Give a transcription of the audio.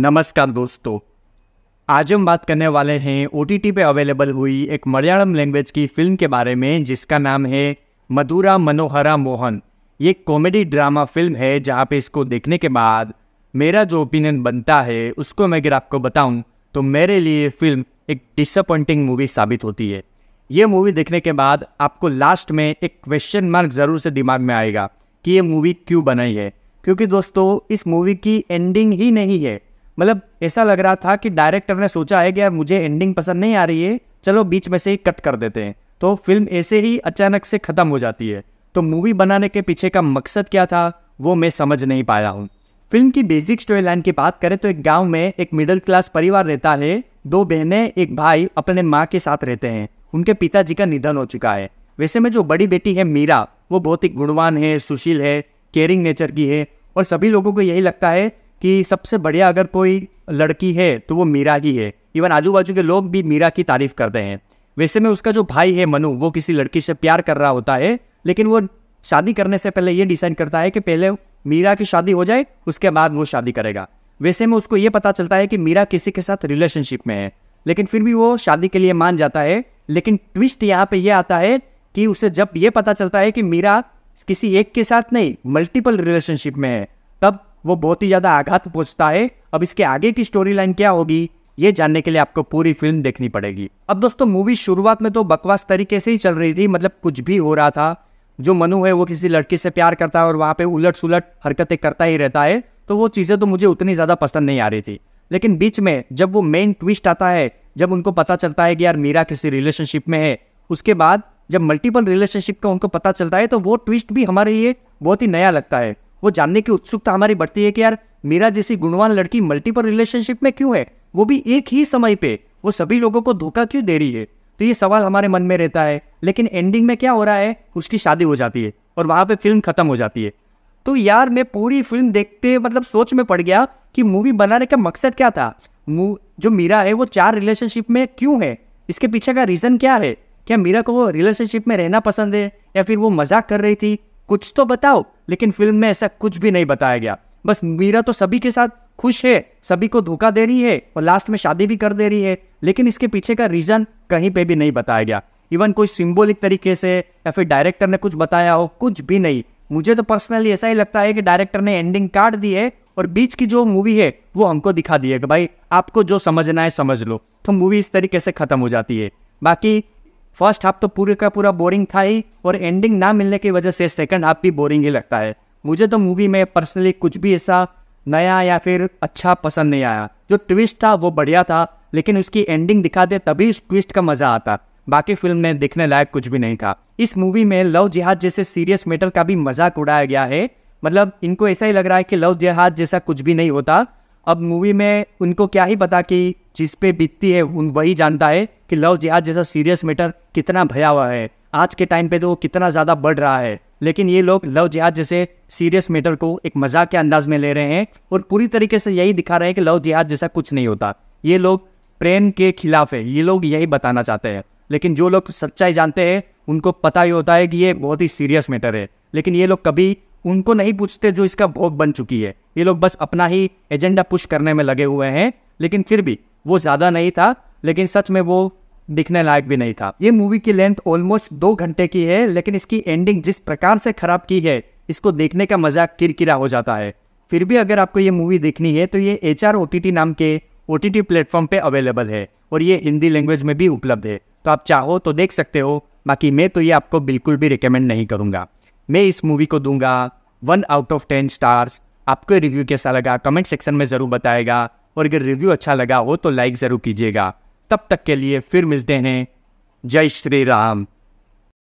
नमस्कार दोस्तों आज हम बात करने वाले हैं ओ पे अवेलेबल हुई एक मलयालम लैंग्वेज की फिल्म के बारे में जिसका नाम है मधुरा मनोहरा मोहन ये कॉमेडी ड्रामा फिल्म है जहाँ पे इसको देखने के बाद मेरा जो ओपिनियन बनता है उसको मैं अगर आपको बताऊँ तो मेरे लिए फिल्म एक डिसअपॉइंटिंग मूवी साबित होती है ये मूवी देखने के बाद आपको लास्ट में एक क्वेश्चन मार्क ज़रूर से दिमाग में आएगा कि ये मूवी क्यों बनाई है क्योंकि दोस्तों इस मूवी की एंडिंग ही नहीं है मतलब ऐसा लग रहा था कि डायरेक्टर ने सोचा है कि यार मुझे एंडिंग पसंद नहीं आ रही है चलो बीच में से ही कट कर देते हैं तो फिल्म ऐसे ही अचानक से ख़त्म हो जाती है तो मूवी बनाने के पीछे का मकसद क्या था वो मैं समझ नहीं पाया हूँ फिल्म की बेसिक स्टोरी लाइन की बात करें तो एक गांव में एक मिडिल क्लास परिवार रहता है दो बहनें एक भाई अपने माँ के साथ रहते हैं उनके पिताजी का निधन हो चुका है वैसे में जो बड़ी बेटी है मीरा वो बहुत ही गुणवान है सुशील है केयरिंग नेचर की है और सभी लोगों को यही लगता है कि सबसे बढ़िया अगर कोई लड़की है तो वो मीरा ही है इवन आजू बाजू के लोग भी मीरा की तारीफ करते हैं वैसे में उसका जो भाई है मनु वो किसी लड़की से प्यार कर रहा होता है लेकिन वो शादी करने से पहले ये डिसाइड करता है कि पहले मीरा की शादी हो जाए उसके बाद वो शादी करेगा वैसे में उसको ये पता चलता है कि मीरा किसी के साथ रिलेशनशिप में है लेकिन फिर भी वो शादी के लिए मान जाता है लेकिन ट्विस्ट यहाँ पे ये आता है कि उसे जब ये पता चलता है कि मीरा किसी एक के साथ नहीं मल्टीपल रिलेशनशिप में है तब वो बहुत ही ज़्यादा आघात पहुँचता है अब इसके आगे की स्टोरी लाइन क्या होगी ये जानने के लिए आपको पूरी फिल्म देखनी पड़ेगी अब दोस्तों मूवी शुरुआत में तो बकवास तरीके से ही चल रही थी मतलब कुछ भी हो रहा था जो मनु है वो किसी लड़की से प्यार करता है और वहाँ पे उलट सुलट हरकतें करता ही रहता है तो वो चीज़ें तो मुझे उतनी ज़्यादा पसंद नहीं आ रही थी लेकिन बीच में जब वो मेन ट्विस्ट आता है जब उनको पता चलता है कि यार मीरा किसी रिलेशनशिप में है उसके बाद जब मल्टीपल रिलेशनशिप का उनको पता चलता है तो वो ट्विस्ट भी हमारे लिए बहुत ही नया लगता है वो जानने की उत्सुकता हमारी बढ़ती है कि यार मीरा जैसी गुणवान लड़की मल्टीपल रिलेशनशिप में क्यों है वो भी एक ही समय पे वो सभी लोगों को धोखा क्यों दे रही है तो ये सवाल हमारे मन में रहता है लेकिन एंडिंग में क्या हो रहा है उसकी शादी हो जाती है और वहाँ पे फिल्म ख़त्म हो जाती है तो यार मैं पूरी फिल्म देखते मतलब सोच में पड़ गया कि मूवी बनाने का मकसद क्या था जो मीरा है वो चार रिलेशनशिप में क्यों है इसके पीछे का रीज़न क्या है क्या मीरा को रिलेशनशिप में रहना पसंद है या फिर वो मजाक कर रही थी कुछ तो बताओ लेकिन फिल्म में ऐसा कुछ भी नहीं बताया गया बस मीरा तो सभी के साथ खुश है सभी को धोखा दे रही है और लास्ट में शादी भी कर दे रही है लेकिन इसके पीछे का रीज़न कहीं पे भी नहीं बताया गया इवन कोई सिम्बोलिक तरीके से या फिर डायरेक्टर ने कुछ बताया हो कुछ भी नहीं मुझे तो पर्सनली ऐसा ही लगता है कि डायरेक्टर ने एंडिंग काट दी है और बीच की जो मूवी है वो हमको दिखा दी है कि भाई आपको जो समझना है समझ लो तो मूवी इस तरीके से ख़त्म हो जाती है बाकी फर्स्ट हाफ तो पूरे का पूरा बोरिंग था ही और एंडिंग ना मिलने की वजह से सेकंड हाफ भी बोरिंग ही लगता है मुझे तो मूवी में पर्सनली कुछ भी ऐसा नया या फिर अच्छा पसंद नहीं आया जो ट्विस्ट था वो बढ़िया था लेकिन उसकी एंडिंग दिखा दे तभी उस ट्विस्ट का मज़ा आता बाकी फिल्म में दिखने लायक कुछ भी नहीं था इस मूवी में लव जिहाद जैसे सीरियस मैटर का भी मजाक उड़ाया गया है मतलब इनको ऐसा ही लग रहा है कि लव जिहाद जैसा कुछ भी नहीं होता अब मूवी में उनको क्या ही पता कि जिस पे बीतती है उन वही जानता है कि लव जिहाद जैसा सीरियस मैटर कितना भया हुआ है आज के टाइम पे तो वो कितना ज़्यादा बढ़ रहा है लेकिन ये लोग लव जिहाद जैसे सीरियस मैटर को एक मजाक के अंदाज में ले रहे हैं और पूरी तरीके से यही दिखा रहे हैं कि लव जिहाद जैसा कुछ नहीं होता ये लोग प्रेम के खिलाफ है ये लोग यही बताना चाहते हैं लेकिन जो लोग सच्चाई जानते हैं उनको पता ही होता है कि ये बहुत ही सीरियस मैटर है लेकिन ये लोग कभी उनको नहीं पूछते जो इसका भोग बन चुकी है ये लोग बस अपना ही एजेंडा पुश करने में लगे हुए हैं लेकिन फिर भी वो ज़्यादा नहीं था लेकिन सच में वो दिखने लायक भी नहीं था ये मूवी की लेंथ ऑलमोस्ट दो घंटे की है लेकिन इसकी एंडिंग जिस प्रकार से खराब की है इसको देखने का मजा किरकिरा हो जाता है फिर भी अगर आपको ये मूवी देखनी है तो ये H R O T T नाम के ओ टी टी प्लेटफॉर्म पर अवेलेबल है और ये हिंदी लैंग्वेज में भी उपलब्ध है तो आप चाहो तो देख सकते हो बाकी मैं तो ये आपको बिल्कुल भी रिकमेंड नहीं करूँगा मैं इस मूवी को दूंगा one out of ten stars आपको रिव्यू कैसा लगा कमेंट सेक्शन में ज़रूर बताएगा और अगर रिव्यू अच्छा लगा हो तो लाइक ज़रूर कीजिएगा तब तक के लिए फिर मिलते हैं जय श्री राम